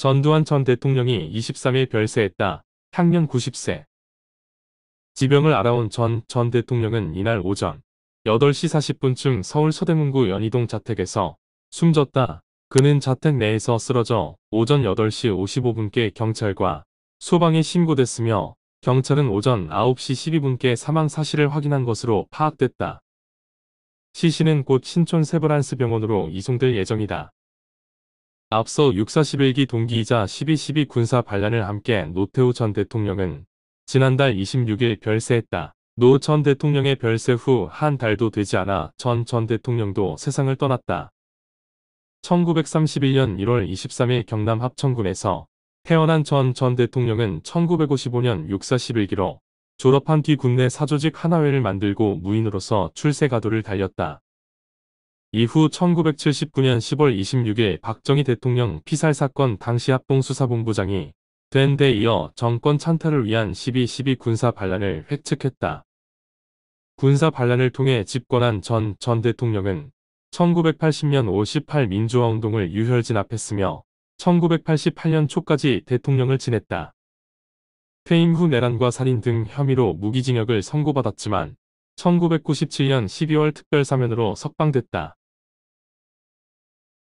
전두환 전 대통령이 23일 별세했다. 향년 90세. 지병을 알아온 전 전 대통령은 이날 오전 8시 40분쯤 서울 서대문구 연희동 자택에서 숨졌다. 그는 자택 내에서 쓰러져 오전 8시 55분께 경찰과 소방에 신고됐으며 경찰은 오전 9시 12분께 사망 사실을 확인한 것으로 파악됐다. 시신은 곧 신촌 세브란스 병원으로 이송될 예정이다. 앞서 641기 동기이자 12.12 군사 반란을 함께 노태우 전 대통령은 지난달 26일 별세했다. 노 전 대통령의 별세 후 한 달도 되지 않아 전 전 대통령도 세상을 떠났다. 1931년 1월 23일 경남 합천군에서 태어난 전 전 대통령은 1955년 641기로 졸업한 뒤군내 사조직 하나회를 만들고 무인으로서 출세가도를 달렸다. 이후 1979년 10월 26일 박정희 대통령 피살 사건 당시 합동수사본부장이 된 데 이어 정권 찬탈을 위한 12.12 군사 반란을 획측했다 군사 반란을 통해 집권한 전 전 대통령은 1980년 58 민주화운동을 유혈 진압했으며 1988년 초까지 대통령을 지냈다. 퇴임 후 내란과 살인 등 혐의로 무기징역을 선고받았지만 1997년 12월 특별사면으로 석방됐다.